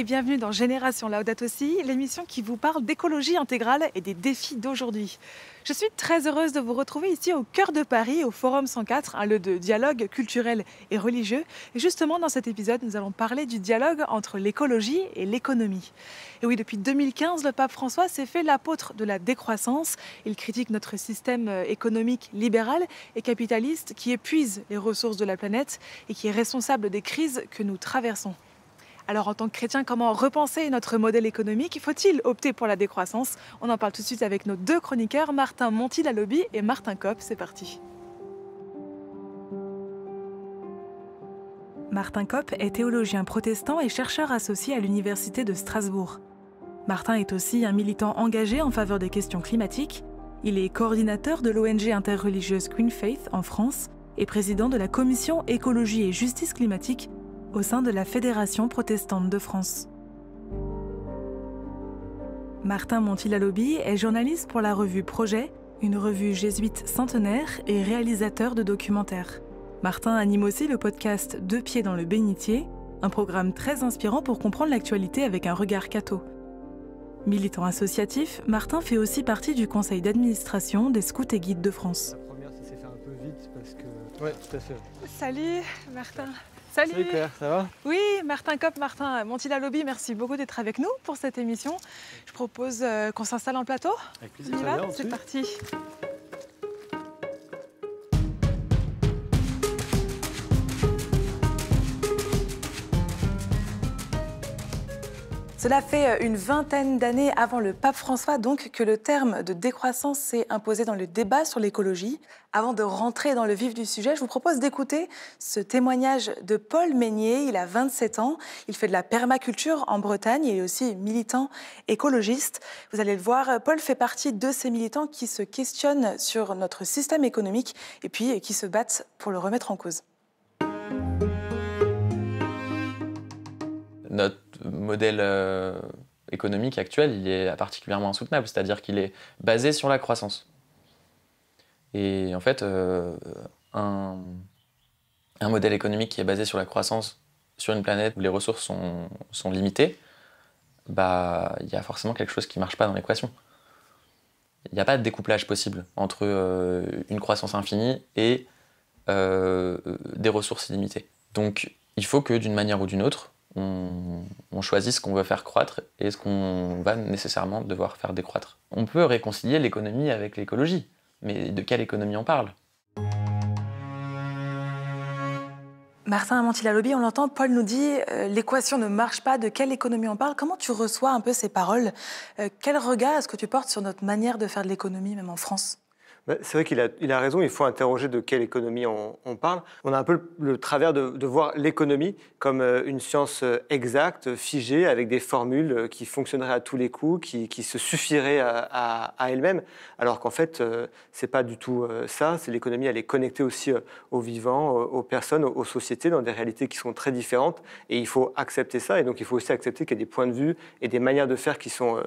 et bienvenue dans Génération Laudato aussi, l'émission qui vous parle d'écologie intégrale et des défis d'aujourd'hui. Je suis très heureuse de vous retrouver ici au cœur de Paris, au Forum 104, un lieu de dialogue culturel et religieux. Et justement, dans cet épisode, nous allons parler du dialogue entre l'écologie et l'économie. Et oui, depuis 2015, le pape François s'est fait l'apôtre de la décroissance. Il critique notre système euh, économique libéral et capitaliste qui épuise les ressources de la planète et qui est responsable des crises que nous traversons. Alors en tant que chrétien, comment repenser notre modèle économique Faut-il opter pour la décroissance On en parle tout de suite avec nos deux chroniqueurs, Martin Monti-Lalobi et Martin Kopp. C'est parti. Martin Kopp est théologien protestant et chercheur associé à l'Université de Strasbourg. Martin est aussi un militant engagé en faveur des questions climatiques. Il est coordinateur de l'ONG interreligieuse Green Faith en France et président de la commission écologie et justice climatique au sein de la Fédération protestante de France. Martin Montilalobi est journaliste pour la revue Projet, une revue jésuite centenaire et réalisateur de documentaires. Martin anime aussi le podcast Deux pieds dans le bénitier, un programme très inspirant pour comprendre l'actualité avec un regard catho. Militant associatif, Martin fait aussi partie du conseil d'administration des Scouts et Guides de France. La première, ça s'est fait un peu vite parce que... Ouais, tout à fait. Salut, Martin. Salut. Salut Claire, ça va Oui, Martin Cop, Martin euh, Montilla Lobby, merci beaucoup d'être avec nous pour cette émission. Je propose euh, qu'on s'installe en plateau. Avec plaisir. c'est parti. Cela fait euh, une vingtaine d'années avant le pape François donc que le terme de décroissance s'est imposé dans le débat sur l'écologie. Avant de rentrer dans le vif du sujet, je vous propose d'écouter ce témoignage de Paul Meignier. Il a 27 ans, il fait de la permaculture en Bretagne, et est aussi militant écologiste. Vous allez le voir, Paul fait partie de ces militants qui se questionnent sur notre système économique et puis euh, qui se battent pour le remettre en cause. Notre modèle euh, économique actuel, il est particulièrement insoutenable, c'est-à-dire qu'il est basé sur la croissance. Et en fait, euh, un, modèle économique qui est basé sur la croissance sur une planète où les ressources sont, limitées, bah, il y a forcément quelque chose qui ne marche pas dans l'équation. Il n'y a pas de découplage possible entre euh, une croissance infinie et des ressources illimitées. Donc il faut que d'une manière ou d'une autre, on, choisit ce qu'on veut faire croître et ce qu'on va nécessairement devoir faire décroître. On peut réconcilier l'économie avec l'écologie, mais de quelle économie on parle Martin lobby, on l'entend, Paul nous dit euh, l'équation ne marche pas, de quelle économie on parle Comment tu reçois un peu ces paroles euh, Quel regard est-ce que tu portes sur notre manière de faire de l'économie, même en France bah, c'est vrai qu'il a, raison, il faut interroger de quelle économie on, parle. On a un peu le, travers de, voir l'économie comme euh, une science euh, exacte, figée, avec des formules euh, qui fonctionneraient à tous les coups, qui, se suffiraient à, à, elles-mêmes, alors qu'en fait, c'est pas du tout ça. C'est l'économie, elle est connectée aussi aux vivants, aux personnes, aux, sociétés, dans des réalités qui sont très différentes, et il faut accepter ça, et donc il faut aussi accepter qu'il y a des points de vue et des manières de faire qui sont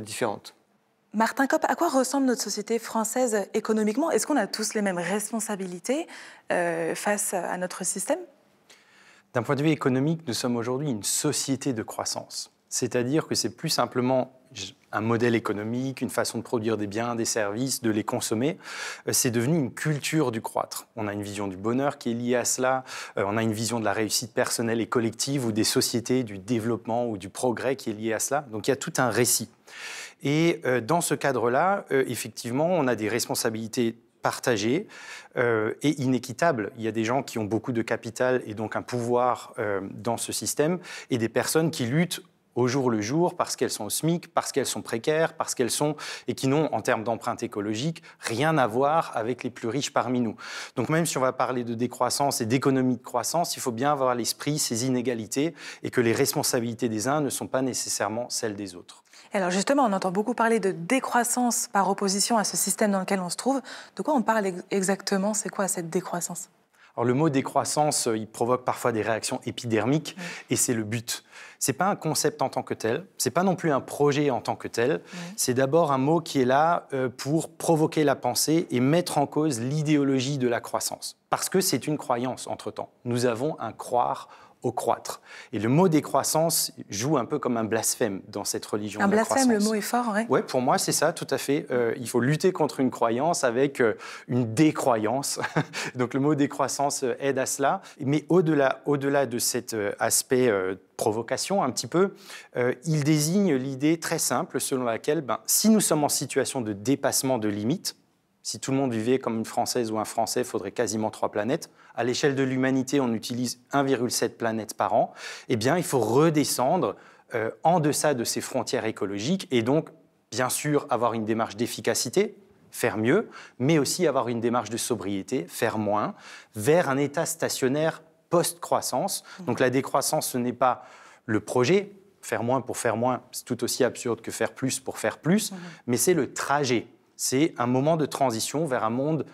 différentes. Martin Kopp, à quoi ressemble notre société française économiquement Est-ce qu'on a tous les mêmes responsabilités euh, face à notre système D'un point de vue économique, nous sommes aujourd'hui une société de croissance. C'est-à-dire que c'est plus simplement un modèle économique, une façon de produire des biens, des services, de les consommer. Euh, c'est devenu une culture du croître. On a une vision du bonheur qui est liée à cela, euh, on a une vision de la réussite personnelle et collective ou des sociétés, du développement ou du progrès qui est lié à cela. Donc il y a tout un récit. Et euh, dans ce cadre-là, euh, effectivement, on a des responsabilités partagées euh, et inéquitables. Il y a des gens qui ont beaucoup de capital et donc un pouvoir dans ce système et des personnes qui luttent au jour le jour parce qu'elles sont au SMIC, parce qu'elles sont précaires, parce qu'elles sont et qui n'ont en termes d'empreinte écologique rien à voir avec les plus riches parmi nous. Donc même si on va parler de décroissance et d'économie de croissance, il faut bien avoir à l'esprit ces inégalités et que les responsabilités des uns ne sont pas nécessairement celles des autres. Alors justement, on entend beaucoup parler de décroissance par opposition à ce système dans lequel on se trouve. De quoi on parle exactement C'est quoi cette décroissance alors le mot décroissance, euh, il provoque parfois des réactions épidermiques et c'est le but. C'est pas un concept en tant que tel, c'est pas non plus un projet en tant que tel. C'est d'abord un mot qui est là euh, pour provoquer la pensée et mettre en cause l'idéologie de la croissance, parce que c'est une croyance entre temps. Nous avons un croire au croître. Et le mot décroissance joue un peu comme un blasphème dans cette religion. Un blasphème, le mot est fort, oui. Ouais, pour moi, c'est ça, tout à fait. Euh, il faut lutter contre une croyance avec euh, une décroyance. Donc le mot décroissance euh, aide à cela. Mais au-delà, au de cet aspect provocation un petit peu, il désigne l'idée très simple selon laquelle, ben, si nous sommes en situation de dépassement de limites, si tout le monde vivait comme une Française ou un Français, il faudrait quasiment trois planètes. À l'échelle de l'humanité, on utilise 1,7 planètes par an. Eh bien, il faut redescendre euh, en deçà de ces frontières écologiques et donc, bien sûr, avoir une démarche d'efficacité, faire mieux, mais aussi avoir une démarche de sobriété, faire moins, vers un état stationnaire post-croissance. Donc la décroissance, ce n'est pas le projet, faire moins pour faire moins, c'est tout aussi absurde que faire plus pour faire plus, mmh. mais c'est le trajet c'est un moment de transition vers un monde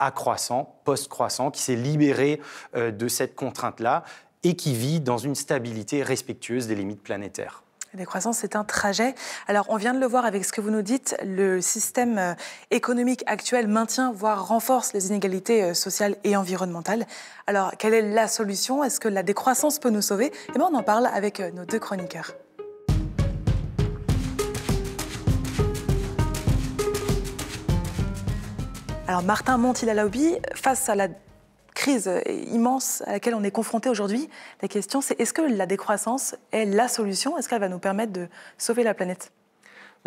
accroissant, post-croissant, qui s'est libéré euh, de cette contrainte-là et qui vit dans une stabilité respectueuse des limites planétaires. La décroissance, c'est un trajet. Alors, on vient de le voir avec ce que vous nous dites, le système euh, économique actuel maintient, voire renforce les inégalités euh, sociales et environnementales. Alors, quelle est la solution Est-ce que la décroissance peut nous sauver Eh bien, on en parle avec nos deux chroniqueurs. Alors Martin lobby, face à la crise immense à laquelle on est confronté aujourd'hui, la question c'est est-ce que la décroissance est la solution Est-ce qu'elle va nous permettre de sauver la planète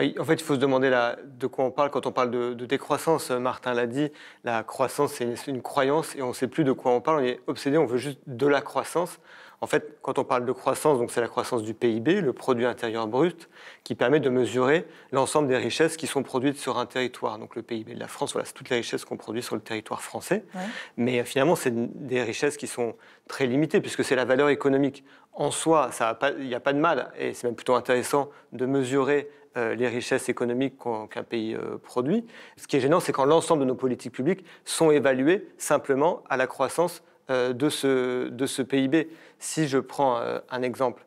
en fait, il faut se demander de quoi on parle quand on parle de, décroissance. Martin l'a dit, la croissance, c'est une, croyance et on ne sait plus de quoi on parle. On est obsédé, on veut juste de la croissance. En fait, quand on parle de croissance, donc c'est la croissance du PIB, le produit intérieur brut, qui permet de mesurer l'ensemble des richesses qui sont produites sur un territoire. Donc le PIB de la France, voilà, c'est toutes les richesses qu'on produit sur le territoire français. Mais euh, finalement, c'est des richesses qui sont très limitées, puisque c'est la valeur économique. En soi, il n'y a pas de mal, et c'est même plutôt intéressant de mesurer euh, les richesses économiques qu'un pays euh, produit. Ce qui est gênant, c'est quand l'ensemble de nos politiques publiques sont évaluées simplement à la croissance de ce PIB. Si je prends euh, un exemple,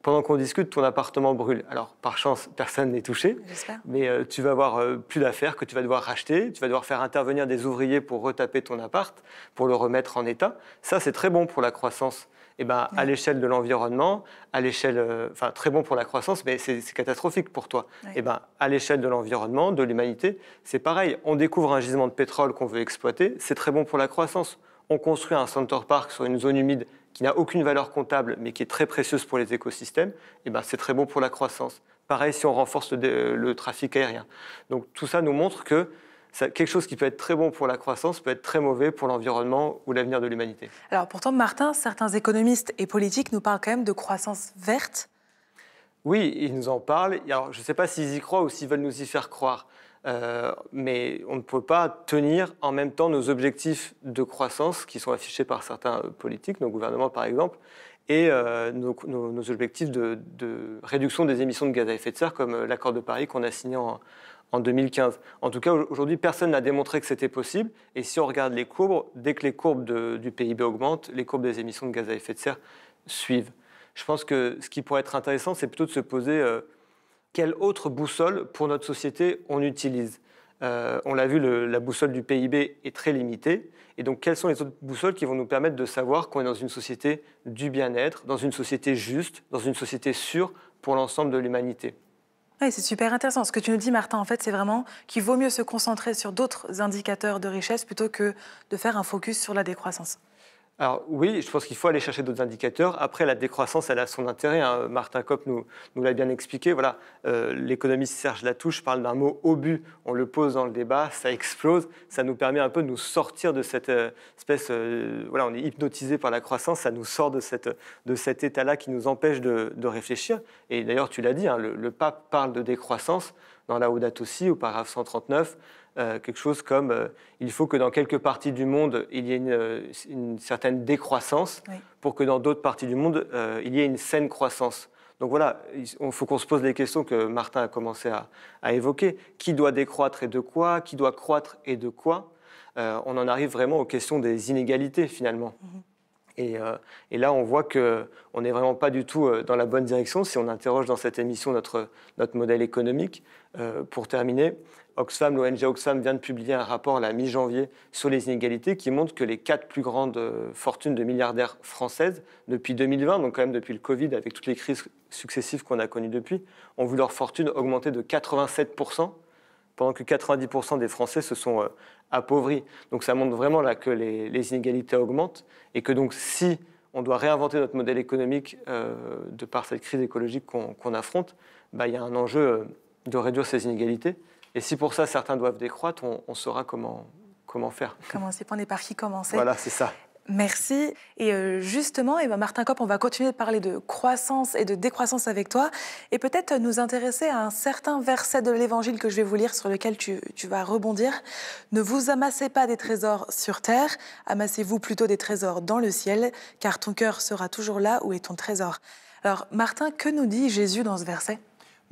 pendant qu'on discute, ton appartement brûle. Alors, par chance, personne n'est touché. Mais euh, tu vas avoir euh, plus d'affaires que tu vas devoir racheter. Tu vas devoir faire intervenir des ouvriers pour retaper ton appart, pour le remettre en état. Ça, c'est très bon pour la croissance. Eh ben, à l'échelle de l'environnement, à l'échelle, enfin très bon pour la croissance, mais c'est catastrophique pour toi. Eh ben, à l'échelle de l'environnement, de l'humanité, c'est pareil. On découvre un gisement de pétrole qu'on veut exploiter, c'est très bon pour la croissance. On construit un centre park sur une zone humide, qui n'a aucune valeur comptable, mais qui est très précieuse pour les écosystèmes, eh ben, c'est très bon pour la croissance. Pareil si on renforce le, trafic aérien. Donc tout ça nous montre que quelque chose qui peut être très bon pour la croissance peut être très mauvais pour l'environnement ou l'avenir de l'humanité. Alors pourtant, Martin, certains économistes et politiques nous parlent quand même de croissance verte. Oui, ils nous en parlent. Alors, je ne sais pas s'ils y croient ou s'ils veulent nous y faire croire. Euh, mais on ne peut pas tenir en même temps nos objectifs de croissance qui sont affichés par certains euh, politiques, nos gouvernements par exemple, et euh, nos, objectifs de, réduction des émissions de gaz à effet de serre, comme l'accord de Paris qu'on a signé en, 2015. En tout cas, aujourd'hui, personne n'a démontré que c'était possible. Et si on regarde les courbes, dès que les courbes du PIB augmentent, les courbes des émissions de gaz à effet de serre suivent. Je pense que ce qui pourrait être intéressant, c'est plutôt de se poser quelle autre boussole pour notre société on utilise euh, On l'a vu, la boussole du PIB est très limitée. Et donc, quelles sont les autres boussoles qui vont nous permettre de savoir qu'on est dans une société du bien-être, dans une société juste, dans une société sûre pour l'ensemble de l'humanité oui, c'est super intéressant. Ce que tu nous dis, Martin, en fait, c'est vraiment qu'il vaut mieux se concentrer sur d'autres indicateurs de richesse plutôt que de faire un focus sur la décroissance alors oui, je pense qu'il faut aller chercher d'autres indicateurs. Après, la décroissance, elle a son intérêt. Hein. Martin Kopp nous, l'a bien expliqué. Voilà, euh, l'économiste Serge Latouche parle d'un mot obus. On le pose dans le débat, ça explose. Ça nous permet un peu de nous sortir de cette euh, espèce. Euh, voilà, on est hypnotisé par la croissance. Ça nous sort de, cet état-là qui nous empêche de, réfléchir. Et d'ailleurs, tu l'as dit, hein, le, pape parle de décroissance dans la date aussi, au paragraphe 139. Euh, quelque chose comme euh, il faut que dans quelques parties du monde, il y ait une, euh, certaine décroissance pour que dans d'autres parties du monde, il y ait une saine croissance. Donc voilà, il faut qu'on se pose les questions que Martin a commencé à, évoquer. Qui doit décroître et de quoi Qui doit croître et de quoi On en arrive vraiment aux questions des inégalités finalement. Mhm. Et, là, on voit qu'on n'est vraiment pas du tout dans la bonne direction si on interroge dans cette émission notre, modèle économique. pour terminer, Oxfam, l'ONG Oxfam vient de publier un rapport à la mi-janvier sur les inégalités qui montre que les quatre plus grandes euh, fortunes de milliardaires françaises depuis 2020, donc quand même depuis le Covid, avec toutes les crises successives qu'on a connues depuis, ont vu leur fortune augmenter de 87%, pendant que 90% des Français se sont euh, appauvris. Donc ça montre vraiment là que les, inégalités augmentent et que donc si on doit réinventer notre modèle économique euh, de par cette crise écologique qu'on affronte, bah, il y a un enjeu de réduire ces inégalités. Et si pour ça certains doivent décroître, on, saura comment, comment faire. Commencer, prendre par qui commencer. Voilà, c'est ça. Merci. Et euh, justement, et eh ben, Martin Kopp, on va continuer de parler de croissance et de décroissance avec toi, et peut-être nous intéresser à un certain verset de l'Évangile que je vais vous lire, sur lequel tu, tu vas rebondir. Ne vous amassez pas des trésors sur terre, amassez-vous plutôt des trésors dans le ciel, car ton cœur sera toujours là où est ton trésor. Alors, Martin, que nous dit Jésus dans ce verset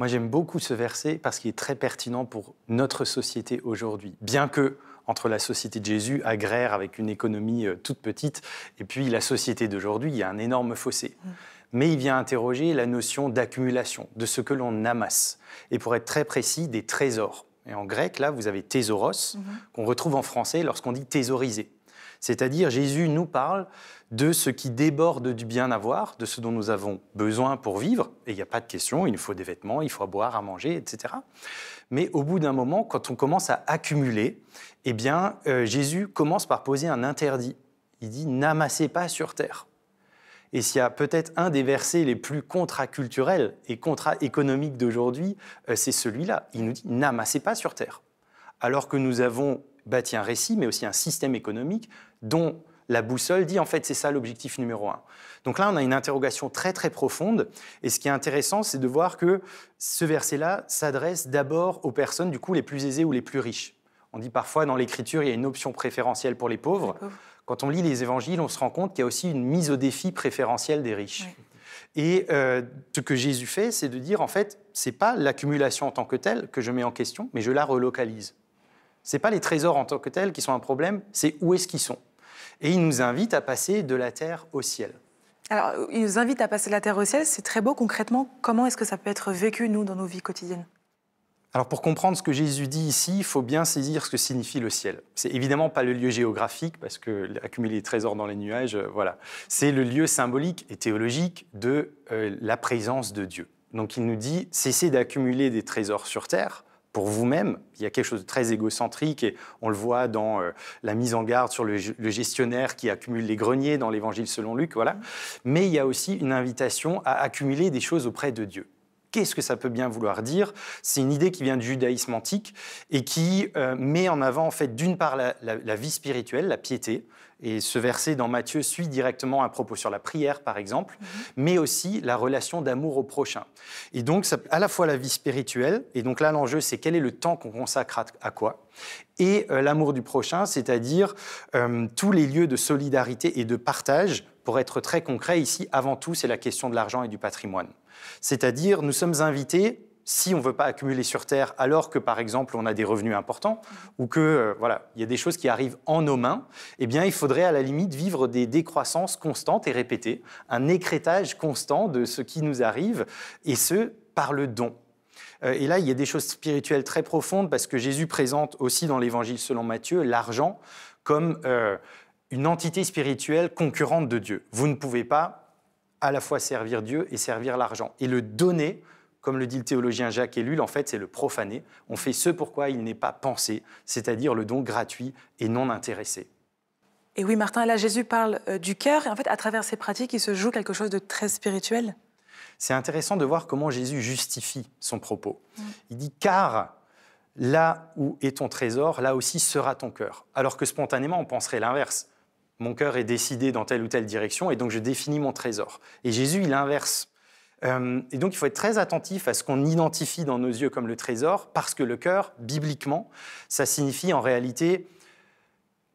moi, j'aime beaucoup ce verset parce qu'il est très pertinent pour notre société aujourd'hui. Bien que entre la société de Jésus, agraire avec une économie euh, toute petite, et puis la société d'aujourd'hui, il y a un énorme fossé. Mm. mais il vient interroger la notion d'accumulation, de ce que l'on amasse, et pour être très précis, des trésors. Et en grec, là, vous avez thésoros, mm-hmm. qu'on retrouve en français lorsqu'on dit thésauriser. C'est-à-dire, Jésus nous parle de ce qui déborde du bien-avoir, de ce dont nous avons besoin pour vivre. Et il n'y a pas de question, il nous faut des vêtements, il faut à boire, à manger, etc. Mais au bout d'un moment, quand on commence à accumuler, eh bien, euh, Jésus commence par poser un interdit. Il dit N'amassez pas sur terre. Et s'il y a peut-être un des versets les plus culturels et contra-économiques d'aujourd'hui, euh, c'est celui-là. Il nous dit N'amassez pas sur terre. Alors que nous avons bâti un récit, mais aussi un système économique dont la boussole dit en fait c'est ça l'objectif numéro un. Donc là, on a une interrogation très très profonde. Et ce qui est intéressant, c'est de voir que ce verset-là s'adresse d'abord aux personnes du coup les plus aisées ou les plus riches. On dit parfois dans l'écriture, il y a une option préférentielle pour les pauvres. Quand on lit les évangiles, on se rend compte qu'il y a aussi une mise au défi préférentielle des riches. Et euh, ce que Jésus fait, c'est de dire en fait, c'est pas l'accumulation en tant que telle que je mets en question, mais je la relocalise. C'est pas les trésors en tant que tels qui sont un problème, c'est où est-ce qu'ils sont et il nous invite à passer de la terre au ciel. Alors, il nous invite à passer de la terre au ciel, c'est très beau. Concrètement, comment est-ce que ça peut être vécu, nous, dans nos vies quotidiennes alors pour comprendre ce que Jésus dit ici, il faut bien saisir ce que signifie le ciel. C'est évidemment pas le lieu géographique parce que accumuler les trésors dans les nuages, euh, voilà. C'est le lieu symbolique et théologique de euh, la présence de Dieu. Donc il nous dit cessez d'accumuler des trésors sur terre pour vous-même. Il y a quelque chose de très égocentrique et on le voit dans euh, la mise en garde sur le, gestionnaire qui accumule les greniers dans l'Évangile selon Luc, voilà. Mais il y a aussi une invitation à accumuler des choses auprès de Dieu. Qu'est-ce que ça peut bien vouloir dire C'est une idée qui vient du judaïsme antique et qui euh, met en avant en fait d'une part la vie spirituelle, la piété, et ce verset dans Matthieu suit directement un propos sur la prière, par exemple, mais aussi la relation d'amour au prochain. Et donc, à la fois la vie spirituelle, et donc là, l'enjeu, c'est quel est le temps qu'on consacre à, quoi, et euh, l'amour du prochain, c'est-à-dire euh, tous les lieux de solidarité et de partage. Pour être très concret, ici, avant tout, c'est la question de l'argent et du patrimoine. C'est-à-dire, nous sommes invités si on ne veut pas accumuler sur Terre alors que, par exemple, on a des revenus importants ou que, euh, voilà, il y a des choses qui arrivent en nos mains, eh bien, il faudrait à la limite vivre des décroissances constantes et répétées, un écrétage constant de ce qui nous arrive, et ce, par le don. Euh, et là, il y a des choses spirituelles très profondes parce que Jésus présente aussi dans l'Évangile selon Matthieu l'argent comme euh, une entité spirituelle concurrente de Dieu. Vous ne pouvez pas à la fois servir Dieu et servir l'argent. Et le donner, comme le dit le théologien Jacques Ellul, en fait, c'est le profané. On fait ce pourquoi il n'est pas pensé, c'est-à-dire le don gratuit et non intéressé. Et oui, Martin, là, Jésus parle euh, du cœur, et en fait, à travers ces pratiques, il se joue quelque chose de très spirituel. C'est intéressant de voir comment Jésus justifie son propos. Mm. Il dit Car là où est ton trésor, là aussi sera ton cœur. Alors que spontanément, on penserait l'inverse. Mon cœur est décidé dans telle ou telle direction, et donc je définis mon trésor. Et Jésus, il inverse euh, et donc, il faut être très attentif à ce qu'on identifie dans nos yeux comme le trésor, parce que le cœur, bibliquement, ça signifie en réalité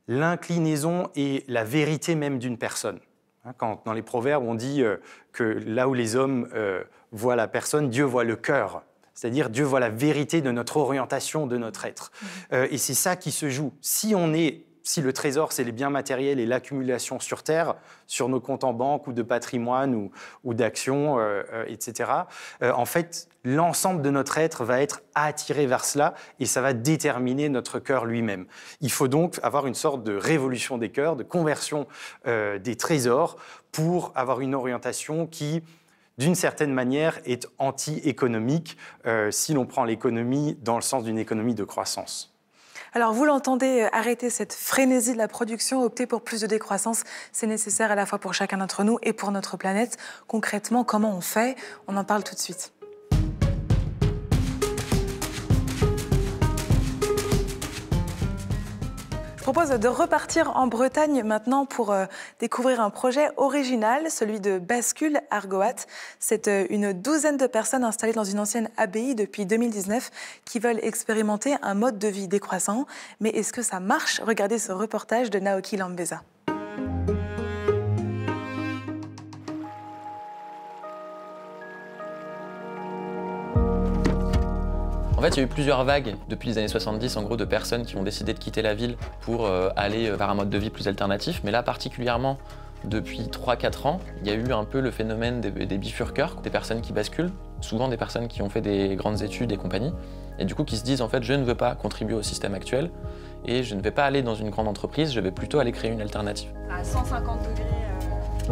l'inclinaison et la vérité même d'une personne. Hein, quand dans les proverbes, on dit euh, que là où les hommes euh, voient la personne, Dieu voit le cœur. C'est-à-dire Dieu voit la vérité de notre orientation, de notre être. Mmh. et c'est ça qui se joue. Si on est si le trésor, c'est les biens matériels et l'accumulation sur Terre, sur nos comptes en banque ou de patrimoine ou, d'actions, euh, euh, etc., euh, en fait, l'ensemble de notre être va être attiré vers cela et ça va déterminer notre cœur lui-même. Il faut donc avoir une sorte de révolution des cœurs, de conversion des trésors pour avoir une orientation qui d'une certaine manière, est anti-économique si l'on prend l'économie dans le sens d'une économie de croissance. Alors vous l'entendez, euh, arrêter cette frénésie de la production, opter pour plus de décroissance, c'est nécessaire à la fois pour chacun d'entre nous et pour notre planète. Concrètement, comment on fait On en parle tout de suite. Je propose de repartir en Bretagne maintenant pour euh, découvrir un projet original, celui de Bascule Argoat. C'est euh, une douzaine de personnes installées dans une ancienne abbaye depuis 2019 qui veulent expérimenter un mode de vie décroissant. Mais est-ce que ça marche Regardez ce reportage de Naoki Lambeza. fait, il y a eu plusieurs vagues depuis les années 70, en gros, de personnes qui ont décidé de quitter la ville pour euh, aller euh, vers un mode de vie plus alternatif. Mais là, particulièrement, depuis 3-4 ans, il y a eu un peu le phénomène des, des bifurqueurs, des personnes qui basculent, souvent des personnes qui ont fait des grandes études et compagnie, et du coup qui se disent en fait je ne veux pas contribuer au système actuel et je ne vais pas aller dans une grande entreprise, je vais plutôt aller créer une alternative. À 150 degrés. Euh,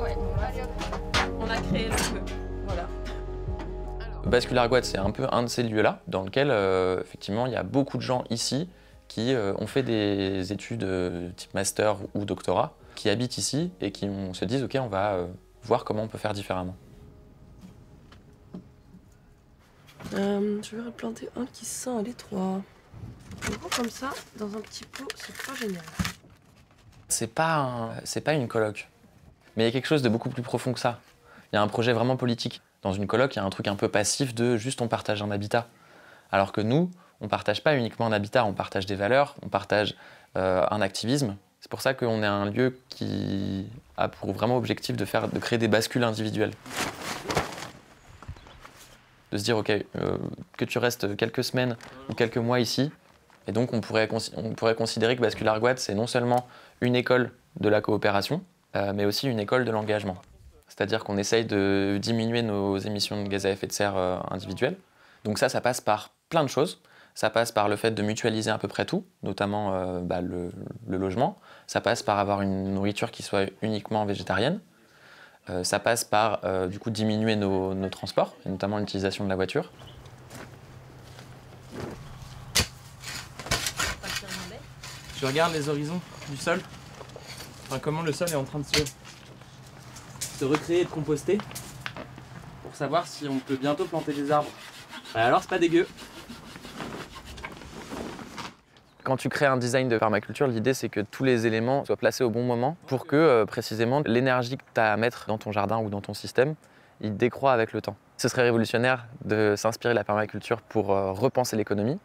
ouais, on a créé le feu. Bascular Guad, c'est un peu un de ces lieux-là, dans lequel, euh, effectivement, il y a beaucoup de gens ici qui euh, ont fait des études euh, type master ou doctorat, qui habitent ici et qui se disent « Ok, on va voir comment on peut faire différemment ». je vais replanter un qui sent les trois. Un comme ça, dans un petit pot, c'est pas génial. C'est pas, pas une colloque, mais il y a quelque chose de beaucoup plus profond que ça. Il y a un projet vraiment politique dans une coloc, il y a un truc un peu passif de juste on partage un habitat. Alors que nous, on partage pas uniquement un habitat, on partage des valeurs, on partage euh, un activisme. C'est pour ça qu'on est un lieu qui a pour vraiment objectif de, faire, de créer des bascules individuelles. De se dire, OK, euh, que tu restes quelques semaines ou quelques mois ici, et donc on pourrait, on pourrait considérer que Bascule Arguette c'est non seulement une école de la coopération, euh, mais aussi une école de l'engagement c'est-à-dire qu'on essaye de diminuer nos émissions de gaz à effet de serre euh, individuelles. Donc ça, ça passe par plein de choses. Ça passe par le fait de mutualiser à peu près tout, notamment euh, bah, le, logement. Ça passe par avoir une nourriture qui soit uniquement végétarienne. Euh, ça passe par du coup diminuer nos, transports, et notamment l'utilisation de la voiture. Tu regardes les horizons du sol, enfin, comment le sol est en train de se recréer et de composter pour savoir si on peut bientôt planter des arbres. Bah alors c'est pas dégueu. Quand tu crées un design de permaculture, l'idée c'est que tous les éléments soient placés au bon moment pour que euh, précisément l'énergie que tu as à mettre dans ton jardin ou dans ton système, il décroît avec le temps. Ce serait révolutionnaire de s'inspirer de la permaculture pour euh, repenser l'économie,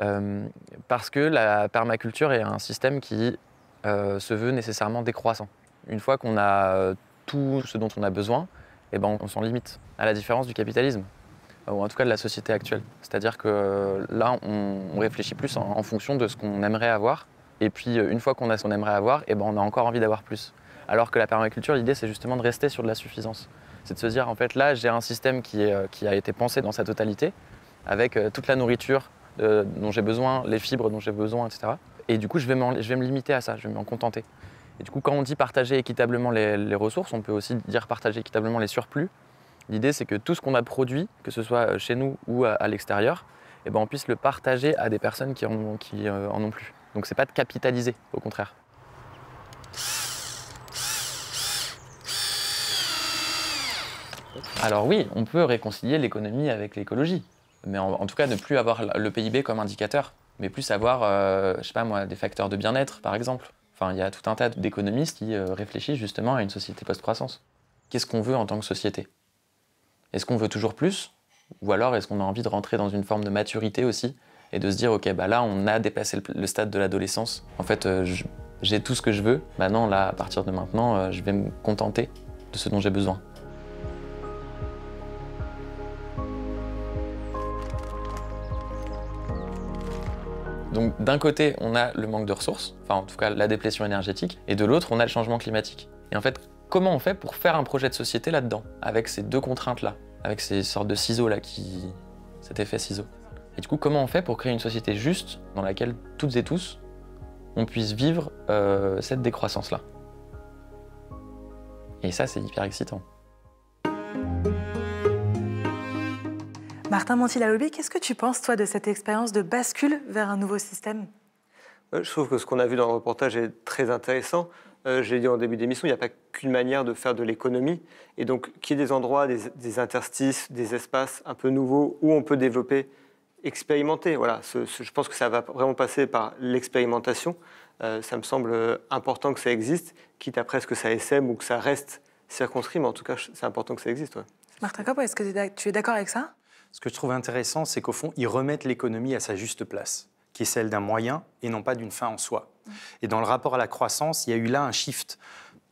euh, parce que la permaculture est un système qui se veut nécessairement décroissant. Une fois qu'on a tout ce dont on a besoin, eh ben, on s'en limite, à la différence du capitalisme, ou en tout cas de la société actuelle. C'est-à-dire que euh, là, on, réfléchit plus en, fonction de ce qu'on aimerait avoir, et puis euh, une fois qu'on a ce qu'on aimerait avoir, eh ben, on a encore envie d'avoir plus. Alors que la permaculture, l'idée, c'est justement de rester sur de la suffisance. C'est de se dire, en fait, là, j'ai un système qui, euh, a été pensé dans sa totalité, avec toute la nourriture dont j'ai besoin, les fibres dont j'ai besoin, etc. Et du coup, je je vais me limiter à ça, je vais m'en contenter. Et du coup, quand on dit partager équitablement les, ressources, on peut aussi dire partager équitablement les surplus. L'idée, c'est que tout ce qu'on a produit, que ce soit euh, chez nous ou à, l'extérieur, eh ben, on puisse le partager à des personnes qui euh, en, ont, plus. Donc, c'est pas de capitaliser, au contraire. Alors oui, on peut réconcilier l'économie avec l'écologie, mais en, tout cas ne plus avoir le PIB comme indicateur, mais plus avoir, euh, je sais pas moi, des facteurs de bien-être, par exemple il y a tout un tas d'économistes qui euh, réfléchissent justement à une société post-croissance. Qu'est-ce qu'on veut en tant que société Est-ce qu'on veut toujours plus Ou alors est-ce qu'on a envie de rentrer dans une forme de maturité aussi et de se dire, ok, bah là, on a dépassé le, stade de l'adolescence. En fait, euh, j'ai tout ce que je veux. Maintenant, là, à partir de maintenant, euh, je vais me contenter de ce dont j'ai besoin. Donc d'un côté, on a le manque de ressources, enfin en tout cas la dépression énergétique, et de l'autre, on a le changement climatique. Et en fait, comment on fait pour faire un projet de société là-dedans, avec ces deux contraintes-là, avec ces sortes de ciseaux-là qui... cet effet ciseaux Et du coup, comment on fait pour créer une société juste dans laquelle toutes et tous, on puisse vivre euh, cette décroissance-là Et ça, c'est hyper excitant. Martin Montilalobi, qu'est-ce que tu penses, toi, de cette expérience de bascule vers un nouveau système euh, Je trouve que ce qu'on a vu dans le reportage est très intéressant. Euh, j'ai dit en début d'émission, il n'y a pas qu'une manière de faire de l'économie. Et donc, qu'il y ait des endroits, des, interstices, des espaces un peu nouveaux où on peut développer, expérimenter. Voilà, je pense que ça va vraiment passer par l'expérimentation. Euh, ça me semble euh, important que ça existe, quitte après presque que ça SM ou que ça reste circonscrit, mais en tout cas, c'est important que ça existe. Martin Kopp, est-ce que tu es d'accord avec ça ce que je trouve intéressant, c'est qu'au fond, ils remettent l'économie à sa juste place, qui est celle d'un moyen et non pas d'une fin en soi. Mm. Et dans le rapport à la croissance, il y a eu là un shift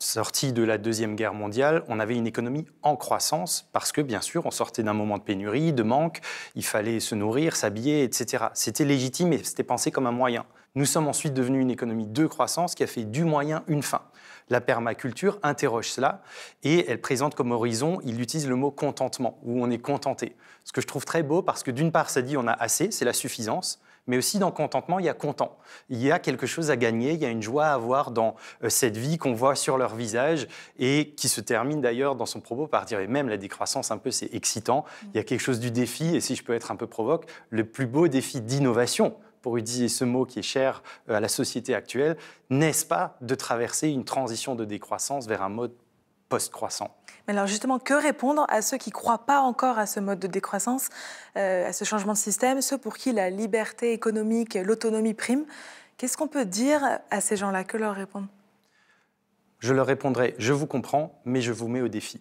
Sorti de la Deuxième Guerre mondiale, on avait une économie en croissance parce que, bien sûr, on sortait d'un moment de pénurie, de manque, il fallait se nourrir, s'habiller, etc. C'était légitime et c'était pensé comme un moyen. Nous sommes ensuite devenus une économie de croissance qui a fait du moyen une fin. La permaculture interroge cela et elle présente comme horizon, il utilise le mot contentement, où on est contenté. Ce que je trouve très beau parce que d'une part, ça dit on a assez, c'est la suffisance mais aussi dans le contentement, il y a content. Il y a quelque chose à gagner, il y a une joie à avoir dans euh, cette vie qu'on voit sur leur visage et qui se termine d'ailleurs dans son propos par dire, et même la décroissance, un peu, c'est excitant, il y a quelque chose du défi, et si je peux être un peu provoque, le plus beau défi d'innovation pour utiliser ce mot qui est cher euh, à la société actuelle, n'est-ce pas de traverser une transition de décroissance vers un mode post-croissant alors justement, que répondre à ceux qui ne croient pas encore à ce mode de décroissance, euh, à ce changement de système, ceux pour qui la liberté économique, l'autonomie prime Qu'est-ce qu'on peut dire à ces gens-là Que leur répondre Je leur répondrai, je vous comprends, mais je vous mets au défi.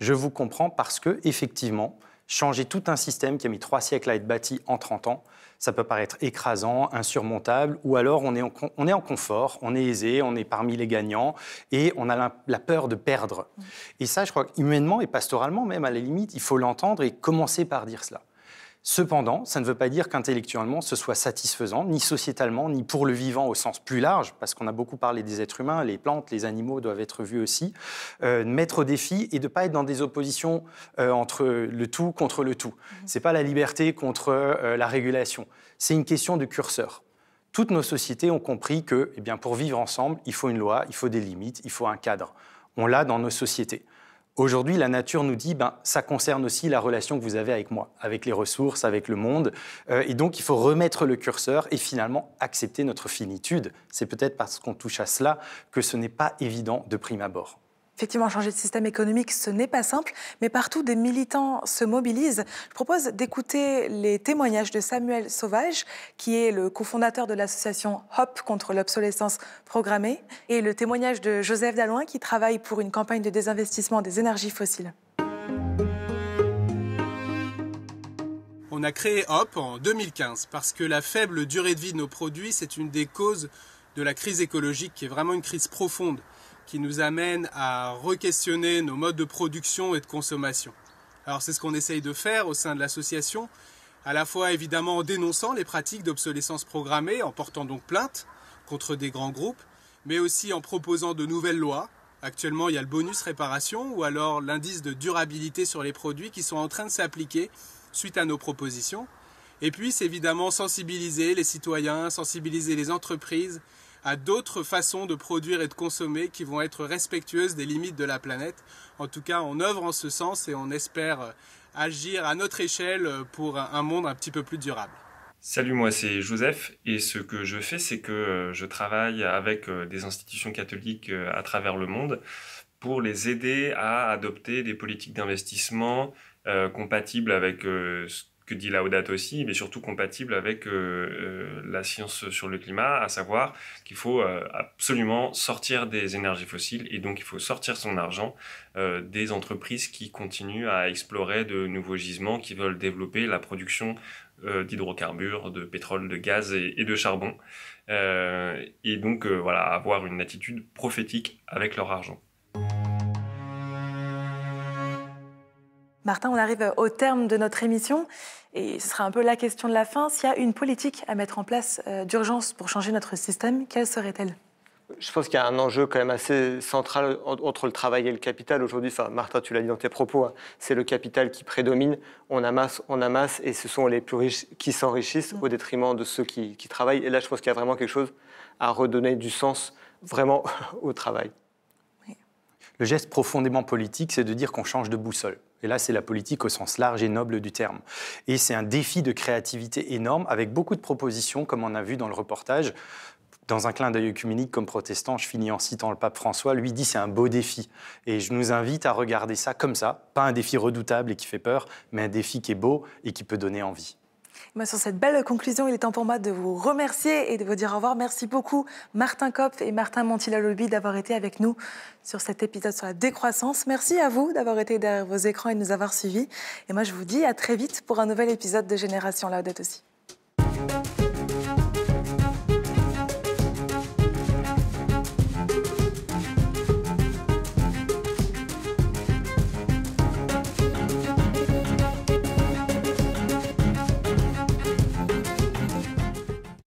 Je vous comprends parce que, effectivement, Changer tout un système qui a mis trois siècles à être bâti en 30 ans, ça peut paraître écrasant, insurmontable, ou alors on est en, on est en confort, on est aisé, on est parmi les gagnants, et on a la, peur de perdre. Mmh. Et ça, je crois humainement et pastoralement même, à la limite, il faut l'entendre et commencer par dire cela. Cependant, ça ne veut pas dire qu'intellectuellement ce soit satisfaisant, ni sociétalement, ni pour le vivant au sens plus large, parce qu'on a beaucoup parlé des êtres humains, les plantes, les animaux doivent être vus aussi, euh, mettre au défi et de ne pas être dans des oppositions euh, entre le tout contre le tout. Mmh. Ce n'est pas la liberté contre euh, la régulation, c'est une question de curseur. Toutes nos sociétés ont compris que eh bien, pour vivre ensemble, il faut une loi, il faut des limites, il faut un cadre. On l'a dans nos sociétés. Aujourd'hui, la nature nous dit, ben, ça concerne aussi la relation que vous avez avec moi, avec les ressources, avec le monde. Euh, et donc, il faut remettre le curseur et finalement accepter notre finitude. C'est peut-être parce qu'on touche à cela que ce n'est pas évident de prime abord. Effectivement, changer de système économique, ce n'est pas simple, mais partout, des militants se mobilisent. Je propose d'écouter les témoignages de Samuel Sauvage, qui est le cofondateur de l'association HOP contre l'obsolescence programmée, et le témoignage de Joseph Dalloin, qui travaille pour une campagne de désinvestissement des énergies fossiles. On a créé HOP en 2015 parce que la faible durée de vie de nos produits, c'est une des causes de la crise écologique qui est vraiment une crise profonde qui nous amène à re-questionner nos modes de production et de consommation. Alors c'est ce qu'on essaye de faire au sein de l'association, à la fois évidemment en dénonçant les pratiques d'obsolescence programmée, en portant donc plainte contre des grands groupes, mais aussi en proposant de nouvelles lois. Actuellement, il y a le bonus réparation ou alors l'indice de durabilité sur les produits qui sont en train de s'appliquer suite à nos propositions. Et puis, c'est évidemment sensibiliser les citoyens, sensibiliser les entreprises, à d'autres façons de produire et de consommer qui vont être respectueuses des limites de la planète. En tout cas, on œuvre en ce sens et on espère euh, agir à notre échelle euh, pour un monde un petit peu plus durable. Salut, moi c'est Joseph et ce que je fais, c'est que euh, je travaille avec des institutions catholiques à travers le monde pour les aider à adopter des politiques d'investissement compatibles avec que dit Laudate aussi, mais surtout compatible avec euh, euh, la science sur le climat, à savoir qu'il faut euh, absolument sortir des énergies fossiles et donc il faut sortir son argent des entreprises qui continuent à explorer de nouveaux gisements, qui veulent développer la production d'hydrocarbures, de pétrole, de gaz et de charbon. et donc voilà, avoir une attitude prophétique avec leur argent. Martin, on arrive au terme de notre émission et ce sera un peu la question de la fin. S'il y a une politique à mettre en place euh, d'urgence pour changer notre système, quelle serait-elle je pense qu'il y a un enjeu quand même assez central entre le travail et le capital aujourd'hui. Martin, tu l'as dit dans tes propos, hein, c'est le capital qui prédomine. On amasse, on amasse, et ce sont les plus riches qui s'enrichissent mm. au détriment de ceux qui, qui travaillent. Et là, je pense qu'il y a vraiment quelque chose à redonner du sens vraiment au travail. Le geste profondément politique, c'est de dire qu'on change de boussole. Et là, c'est la politique au sens large et noble du terme. Et c'est un défi de créativité énorme, avec beaucoup de propositions, comme on a vu dans le reportage. Dans un clin d'œil œcuménique comme protestant, je finis en citant le pape François, lui dit c'est un beau défi. Et je nous invite à regarder ça comme ça, pas un défi redoutable et qui fait peur, mais un défi qui est beau et qui peut donner envie sur cette belle conclusion, il est temps pour moi de vous remercier et de vous dire au revoir. Merci beaucoup Martin Kopf et Martin Montilalolbi d'avoir été avec nous sur cet épisode sur la décroissance. Merci à vous d'avoir été derrière vos écrans et de nous avoir suivis. Et moi, je vous dis à très vite pour un nouvel épisode de Génération Laudette aussi.